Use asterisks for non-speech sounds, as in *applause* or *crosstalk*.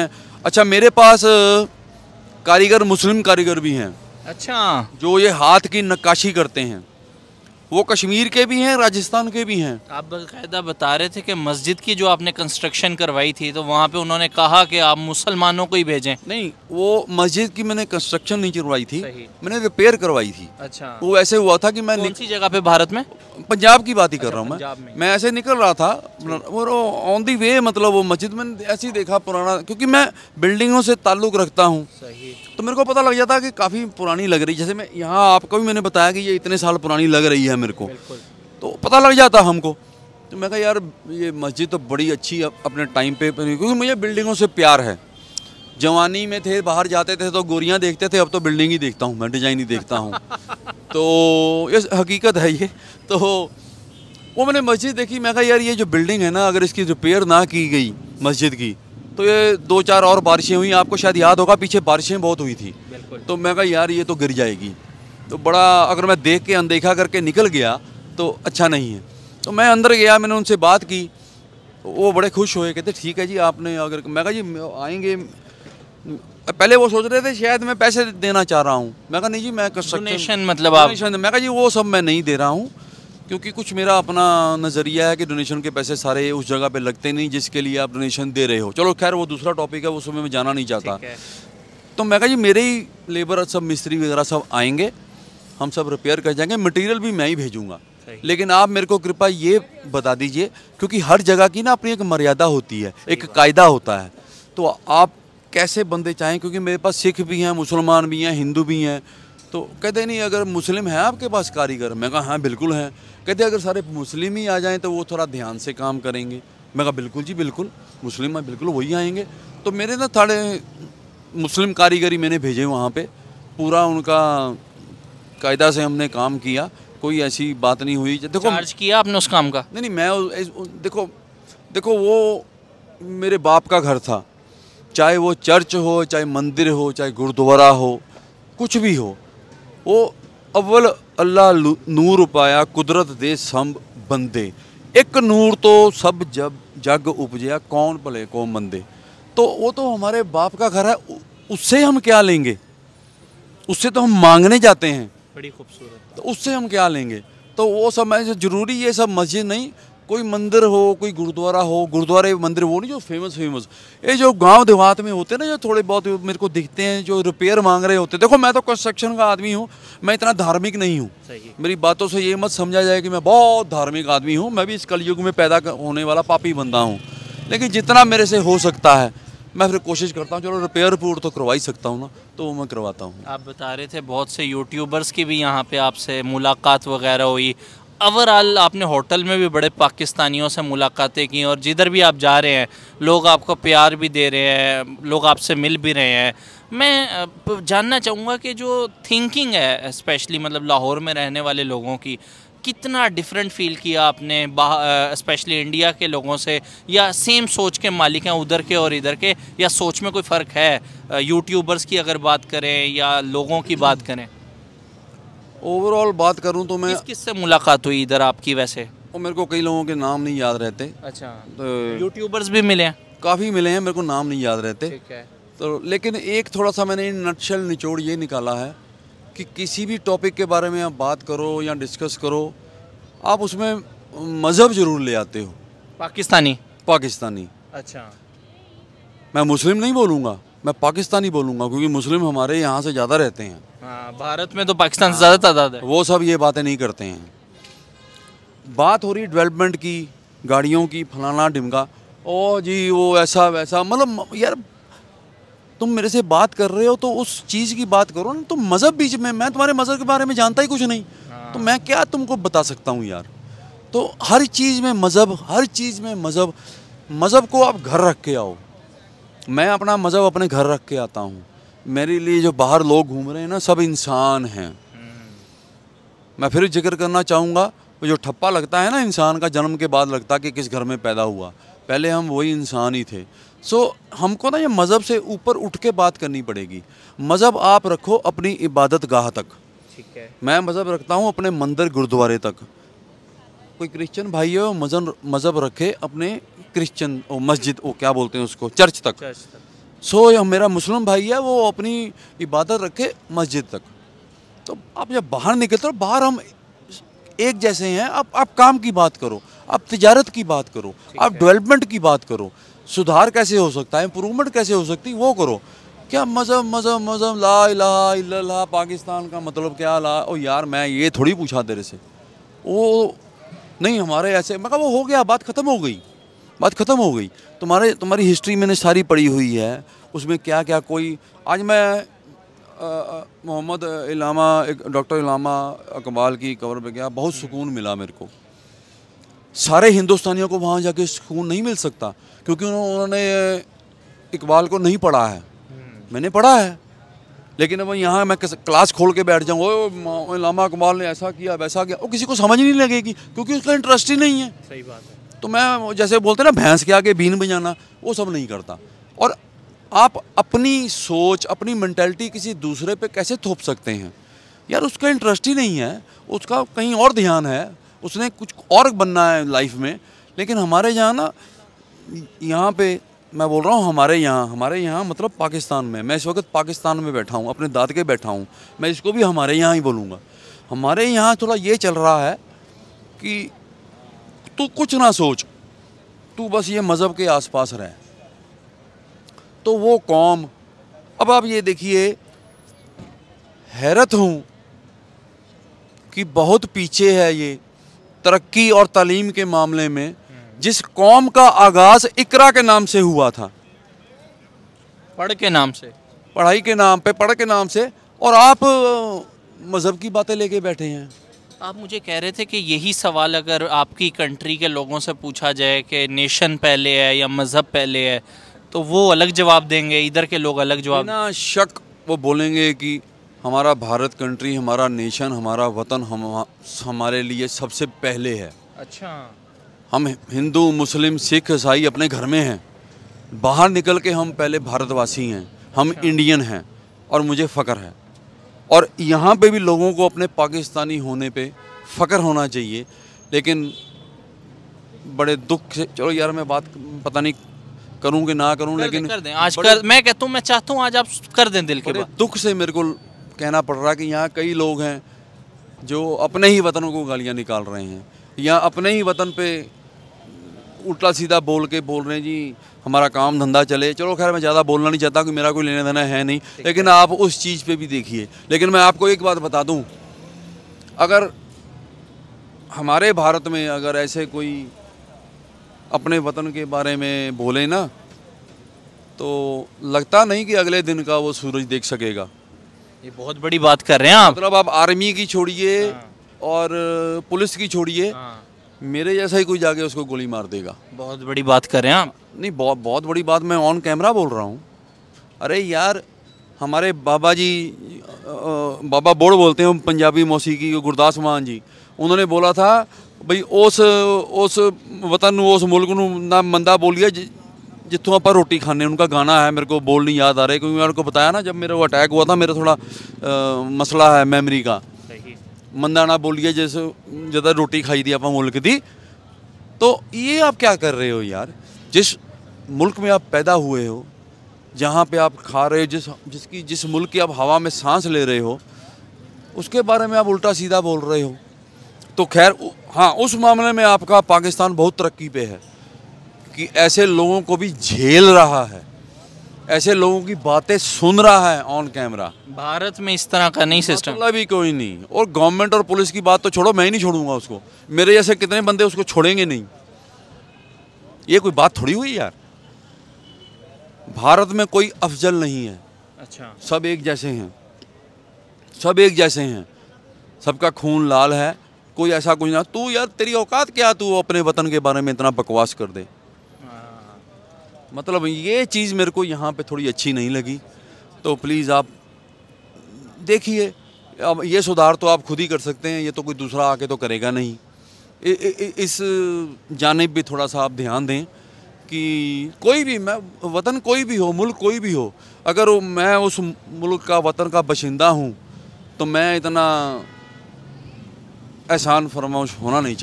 अच्छा मेरे पास कारीगर मुस्लिम कारीगर भी हैं अच्छा जो ये हाथ की नक्काशी करते हैं वो कश्मीर के भी हैं राजस्थान के भी हैं आप बायदा बता रहे थे कि मस्जिद की जो आपने कंस्ट्रक्शन करवाई थी तो वहाँ पे उन्होंने कहा कि आप मुसलमानों को ही भेजें नहीं वो मस्जिद की मैंने कंस्ट्रक्शन नहीं करवाई थी मैंने रिपेयर करवाई थी अच्छा वो ऐसे हुआ था कि मैं निकली जगह पे भारत में पंजाब की बात ही कर अच्छा, रहा हूँ मैं मैं ऐसे निकल रहा था और ऑन दी वे मतलब वो मस्जिद मैंने ऐसे ही देखा पुराना क्योंकि मैं बिल्डिंगों से ताल्लुक़ रखता हूँ तो मेरे को पता लग जाता कि काफ़ी पुरानी लग रही जैसे मैं यहाँ आपको भी मैंने बताया कि ये इतने साल पुरानी लग रही है मेरे को तो पता लग जाता हमको तो मैं कहा यार ये मस्जिद तो बड़ी अच्छी अपने टाइम पे क्योंकि मुझे बिल्डिंगों से प्यार है जवानी में थे बाहर जाते थे तो गोरियाँ देखते थे अब तो बिल्डिंग ही देखता हूँ मैं डिज़ाइन ही देखता हूँ *laughs* तो ये हकीकत है ये तो वो मैंने मस्जिद देखी मैं कहा यार ये जो बिल्डिंग है ना अगर इसकी रिपेयर ना की गई मस्जिद की तो ये दो चार और बारिशें हुई आपको शायद याद होगा पीछे बारिशें बहुत हुई थी तो मैं कहा यार ये तो गिर जाएगी तो बड़ा अगर मैं देख के अनदेखा करके निकल गया तो अच्छा नहीं है तो मैं अंदर गया मैंने उनसे बात की तो वो बड़े खुश हुए कहते ठीक है जी आपने अगर मैं कहा जी आएंगे पहले वो सोच रहे थे शायद मैं पैसे देना चाह रहा हूँ मैं कहा नहीं जी मैं कंस्ट्रक्शन मतलब आप मैं कहा जी वो सब मैं नहीं दे रहा हूँ क्योंकि कुछ मेरा अपना नज़रिया है कि डोनेशन के पैसे सारे उस जगह पे लगते नहीं जिसके लिए आप डोनेशन दे रहे हो चलो खैर वो दूसरा टॉपिक है वो उसमें मैं जाना नहीं चाहता तो मैं कहा जी मेरे ही लेबर सब मिस्त्री वगैरह सब आएंगे हम सब रिपेयर कर जाएंगे मटेरियल भी मैं ही भेजूंगा लेकिन आप मेरे को कृपा ये बता दीजिए क्योंकि हर जगह की ना अपनी एक मर्यादा होती है एक कायदा होता है तो आप कैसे बंदे चाहें क्योंकि मेरे पास सिख भी हैं मुसलमान भी हैं हिंदू भी हैं तो कहते नहीं अगर मुस्लिम है आपके पास कारीगर मैं कहा हाँ बिल्कुल हैं कहते अगर सारे मुस्लिम ही आ जाए तो वो थोड़ा ध्यान से काम करेंगे मैं कहा बिल्कुल जी बिल्कुल मुस्लिम है बिल्कुल वही आएंगे तो मेरे ना थोड़े मुस्लिम कारीगरी मैंने भेजे वहाँ पे पूरा उनका कायदा से हमने काम किया कोई ऐसी बात नहीं हुई देखो चार्ज किया आपने उस काम का नहीं नहीं मैं देखो देखो वो मेरे बाप का घर था चाहे वो चर्च हो चाहे मंदिर हो चाहे गुरुद्वारा हो कुछ भी हो ਉਹ ਅਵਲ ਅੱਲਾ ਨੂਰ ਪਾਇਆ ਕੁਦਰਤ ਦੇ ਸੰਭ ਬੰਦੇ एक नूर तो सब जब जग उपजया कौन भले को मंदे तो वो तो हमारे बाप का घर है उससे हम क्या लेंगे उससे तो हम मांगने जाते हैं बड़ी खूबसूरत तो उससे हम क्या लेंगे तो वो समय ज़रूरी ये सब मस्जिद नहीं कोई मंदिर हो कोई गुरुद्वारा हो गुरुद्वारे मंदिर वो नहीं जो फेमस फेमस ये जो गांव देहात में होते हैं ना जो थोड़े बहुत मेरे को दिखते हैं जो रिपेयर मांग रहे होते हैं देखो मैं तो कंस्ट्रक्शन का आदमी हूँ मैं इतना धार्मिक नहीं हूँ मेरी बातों से ये मत समझा जाए कि मैं बहुत धार्मिक आदमी हूँ मैं भी इस कलयुग में पैदा होने वाला पापी बंदा हूँ लेकिन जितना मेरे से हो सकता है मैं फिर कोशिश करता हूँ चलो रिपेयर रिपोर्ट तो करवा ही सकता हूँ ना तो वो मैं करवाता हूँ आप बता रहे थे बहुत से यूट्यूबर्स की भी यहाँ पे आपसे मुलाकात वगैरह हुई ओवरऑल आपने होटल में भी बड़े पाकिस्तानियों से मुलाकातें की और जिधर भी आप जा रहे हैं लोग आपको प्यार भी दे रहे हैं लोग आपसे मिल भी रहे हैं मैं जानना चाहूँगा कि जो थिंकिंग है स्पेशली मतलब लाहौर में रहने वाले लोगों की कितना डिफरेंट फील किया आपने स्पेशली इंडिया के लोगों से या सेम सोच के मालिक हैं उधर के और इधर के या सोच में कोई फ़र्क है यूट्यूबर्स की अगर बात करें या लोगों की बात करें ओवरऑल बात करूँ तो मैं किस से मुलाकात हुई इधर आपकी वैसे और मेरे को कई लोगों के नाम नहीं याद रहते अच्छा तो यूट्यूबर्स भी मिले हैं काफ़ी मिले हैं मेरे को नाम नहीं याद रहते ठीक है तो लेकिन एक थोड़ा सा मैंने नटशल निचोड़ ये निकाला है कि किसी भी टॉपिक के बारे में आप बात करो या डिस्कस करो आप उसमें मज़हब ज़रूर ले आते हो पाकिस्तानी पाकिस्तानी अच्छा मैं मुस्लिम नहीं बोलूँगा मैं पाकिस्तानी बोलूँगा क्योंकि मुस्लिम हमारे यहाँ से ज़्यादा रहते हैं हाँ, भारत में तो पाकिस्तान से ज़्यादा तादाद है वो सब ये बातें नहीं करते हैं बात हो रही डेवलपमेंट की गाड़ियों की फलाना ढिमका ओ जी वो ऐसा वैसा मतलब यार तुम मेरे से बात कर रहे हो तो उस चीज़ की बात करो ना तुम तो मज़हब बीच में मैं तुम्हारे मज़हब के बारे में जानता ही कुछ नहीं हाँ। तो मैं क्या तुमको बता सकता हूँ यार तो हर चीज़ में मज़हब हर चीज़ में मज़हब मज़हब को आप घर रख के आओ मैं अपना मज़हब अपने घर रख के आता हूँ मेरे लिए जो बाहर लोग घूम रहे हैं ना सब इंसान हैं हम्म। मैं फिर जिक्र करना चाहूँगा वो जो ठप्पा लगता है ना इंसान का जन्म के बाद लगता है कि किस घर में पैदा हुआ पहले हम वही इंसान ही थे सो so, हमको ना ये मज़हब से ऊपर उठ के बात करनी पड़ेगी मज़हब आप रखो अपनी इबादत गाह तक ठीक है मैं मज़हब रखता हूँ अपने मंदिर गुरुद्वारे तक कोई क्रिश्चियन भाई है मजहब मज़हब रखे अपने क्रिश्चियन मस्जिद वो क्या बोलते हैं उसको चर्च तक सो so, मेरा मुस्लिम भाई है वो अपनी इबादत रखे मस्जिद तक तो आप जब बाहर निकलते हो बाहर हम एक जैसे हैं आप आप काम की बात करो आप तजारत की बात करो आप डेवलपमेंट की बात करो सुधार कैसे हो सकता है इम्प्रूवमेंट कैसे हो सकती वो करो क्या मज़हब मज़हब मज़हब ला इला इला पाकिस्तान का मतलब क्या ला ओ यार मैं ये थोड़ी पूछा तेरे से वो नहीं हमारे ऐसे मैं वो हो गया बात ख़त्म हो गई बात ख़त्म हो गई तुम्हारे तुम्हारी हिस्ट्री मैंने सारी पढ़ी हुई है उसमें क्या क्या कोई आज मैं मोहम्मद इलामा एक डॉक्टर इलामा अकबाल की कवर पे गया बहुत सुकून मिला मेरे को सारे हिंदुस्तानियों को वहाँ जाके सुकून नहीं मिल सकता क्योंकि उन्होंने इकबाल को नहीं पढ़ा है हम्म। मैंने पढ़ा है लेकिन अब यहाँ मैं क्लास खोल के बैठ जाऊँ लामा कमाल ने ऐसा किया वैसा किया वो किसी को समझ नहीं लगेगी क्योंकि उसका इंटरेस्ट ही नहीं है सही बात है तो मैं जैसे बोलते हैं ना भैंस के आगे बीन बजाना वो सब नहीं करता और आप अपनी सोच अपनी मैंटेलिटी किसी दूसरे पर कैसे थोप सकते हैं यार उसका इंटरेस्ट ही नहीं है उसका कहीं और ध्यान है उसने कुछ और बनना है लाइफ में लेकिन हमारे यहाँ ना यहाँ पे मैं बोल रहा हूँ हमारे यहाँ हमारे यहाँ मतलब पाकिस्तान में मैं इस वक्त पाकिस्तान में बैठा हूँ अपने दाद के बैठा हूँ मैं इसको भी हमारे यहाँ ही बोलूँगा हमारे यहाँ थोड़ा ये चल रहा है कि तू कुछ ना सोच तू बस ये मज़हब के आसपास रहे तो वो कौम अब आप ये देखिए हैरत हूँ कि बहुत पीछे है ये तरक्की और तालीम के मामले में जिस कौम का आगाज़ इकरा के नाम से हुआ था पढ़ के नाम से पढ़ाई के नाम पे पढ़ के नाम से और आप मज़हब की बातें लेके बैठे हैं आप मुझे कह रहे थे कि यही सवाल अगर आपकी कंट्री के लोगों से पूछा जाए कि नेशन पहले है या मज़हब पहले है तो वो अलग जवाब देंगे इधर के लोग अलग जवाब ना शक वो बोलेंगे कि हमारा भारत कंट्री हमारा नेशन हमारा वतन हम हमारे लिए सबसे पहले है अच्छा हम हिंदू मुस्लिम सिख ईसाई अपने घर में हैं बाहर निकल के हम पहले भारतवासी हैं हम अच्छा। इंडियन हैं और मुझे फ़क्र है और यहाँ पे भी लोगों को अपने पाकिस्तानी होने पे फ़क्र होना चाहिए लेकिन बड़े दुख से चलो यार मैं बात पता नहीं करूँ कि ना करूँ लेकिन कर दें आज कर मैं कहता हूँ मैं चाहता हूँ आज आप कर दें दिल के दुख से मेरे को कहना पड़ रहा है कि यहाँ कई लोग हैं जो अपने ही वतनों को गालियाँ निकाल रहे हैं या अपने ही वतन पर उल्टा सीधा बोल के बोल रहे हैं जी हमारा काम धंधा चले चलो खैर मैं ज़्यादा बोलना नहीं चाहता कि मेरा कोई लेना देना है नहीं लेकिन आप उस चीज़ पे भी देखिए लेकिन मैं आपको एक बात बता दूं अगर हमारे भारत में अगर ऐसे कोई अपने वतन के बारे में बोले ना तो लगता नहीं कि अगले दिन का वो सूरज देख सकेगा ये बहुत बड़ी बात कर रहे हैं आप मतलब आप आर्मी की छोड़िए हाँ। और पुलिस की छोड़िए हाँ। मेरे जैसा ही कोई जाके उसको गोली मार देगा बहुत बड़ी बात कर रहे हैं आप नहीं बहुत बहुत बड़ी बात मैं ऑन कैमरा बोल रहा हूँ अरे यार हमारे बाबा जी बाबा बोड़ बोलते हैं पंजाबी मौसीकी गुरदास मान जी उन्होंने बोला था भाई उस उस वतन उस मुल्क ना मंदा बोलिए जितों आप रोटी खाने उनका गाना है मेरे को बोल नहीं याद आ रहा है क्योंकि मैंने उनको बताया ना जब मेरे को अटैक हुआ था मेरा थोड़ा आ, मसला है मेमोरी का मंदा ना बोलिए जैसे ज़्यादा रोटी खाई दी आप मुल्क दी तो ये आप क्या कर रहे हो यार जिस मुल्क में आप पैदा हुए हो जहाँ पे आप खा रहे हो जिस जिसकी जिस मुल्क की आप हवा में सांस ले रहे हो उसके बारे में आप उल्टा सीधा बोल रहे हो तो खैर हाँ उस मामले में आपका पाकिस्तान बहुत तरक्की पे है कि ऐसे लोगों को भी झेल रहा है ऐसे लोगों की बातें सुन रहा है ऑन कैमरा भारत में इस तरह का नहीं सिस्टम मतलब भी कोई नहीं और गवर्नमेंट और पुलिस की बात तो छोड़ो मैं ही नहीं छोड़ूंगा उसको मेरे जैसे कितने बंदे उसको छोड़ेंगे नहीं ये कोई बात थोड़ी हुई यार भारत में कोई अफजल नहीं है अच्छा सब एक जैसे हैं सब एक जैसे हैं सबका खून लाल है कोई ऐसा कुछ ना तू यार तेरी औकात क्या तू अपने वतन के बारे में इतना बकवास कर दे मतलब ये चीज़ मेरे को यहाँ पे थोड़ी अच्छी नहीं लगी तो प्लीज़ आप देखिए अब ये सुधार तो आप खुद ही कर सकते हैं ये तो कोई दूसरा आके तो करेगा नहीं इ, इ, इस जानेब भी थोड़ा सा आप ध्यान दें कि कोई भी मैं वतन कोई भी हो मुल्क कोई भी हो अगर मैं उस मुल्क का वतन का बशिंदा हूँ तो मैं इतना एहसान फरमाश होना नहीं चाहिए